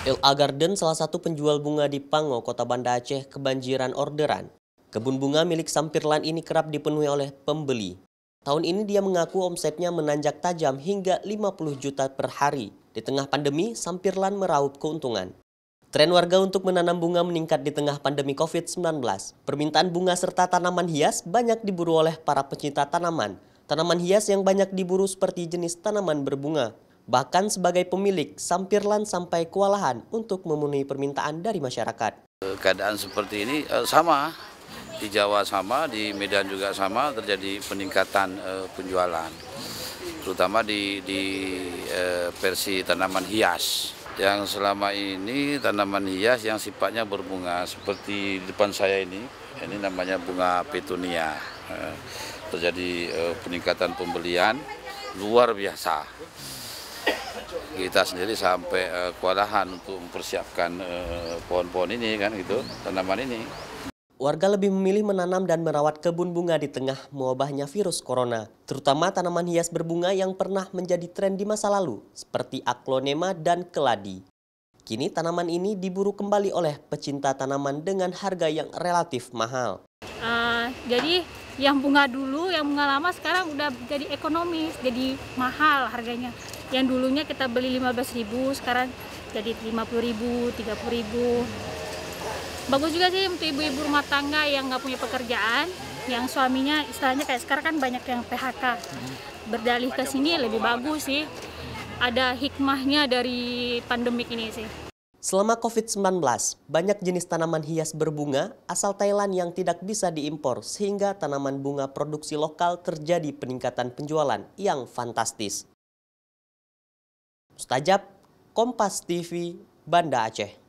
El Agarden, salah satu penjual bunga di Pango, Kota Banda Aceh, kebanjiran orderan. Kebun bunga milik Sampirlan ini kerap dipenuhi oleh pembeli. Tahun ini dia mengaku omsetnya menanjak tajam hingga 50 juta per hari. Di tengah pandemi, Sampirlan meraup keuntungan. Tren warga untuk menanam bunga meningkat di tengah pandemi COVID-19. Permintaan bunga serta tanaman hias banyak diburu oleh para pecinta tanaman. Tanaman hias yang banyak diburu seperti jenis tanaman berbunga, Bahkan sebagai pemilik, Sampirlan sampai kewalahan untuk memenuhi permintaan dari masyarakat. Keadaan seperti ini eh, sama, di Jawa sama, di Medan juga sama, terjadi peningkatan eh, penjualan. Terutama di, di eh, versi tanaman hias. Yang selama ini tanaman hias yang sifatnya berbunga, seperti di depan saya ini, ini namanya bunga petunia. Terjadi peningkatan pembelian luar biasa kita sendiri sampai uh, kewalahan untuk mempersiapkan eh, pohon-pohon uh, ini kan gitu tanaman ini. Warga lebih memilih menanam dan merawat kebun bunga di tengah mewabahnya virus corona, terutama tanaman hias berbunga yang pernah menjadi tren di masa lalu, seperti aklonema dan keladi. Kini tanaman ini diburu kembali oleh pecinta tanaman dengan harga yang relatif mahal. Uh, jadi yang bunga dulu, yang bunga lama sekarang udah jadi ekonomis, jadi mahal harganya yang dulunya kita beli 15.000 sekarang jadi 50.000 30.000 bagus juga sih untuk ibu-ibu rumah tangga yang nggak punya pekerjaan yang suaminya istilahnya kayak sekarang kan banyak yang PHK berdalih ke sini lebih bagus sih ada hikmahnya dari pandemik ini sih Selama COVID-19, banyak jenis tanaman hias berbunga asal Thailand yang tidak bisa diimpor sehingga tanaman bunga produksi lokal terjadi peningkatan penjualan yang fantastis. Mustajab, Kompas TV, Banda Aceh.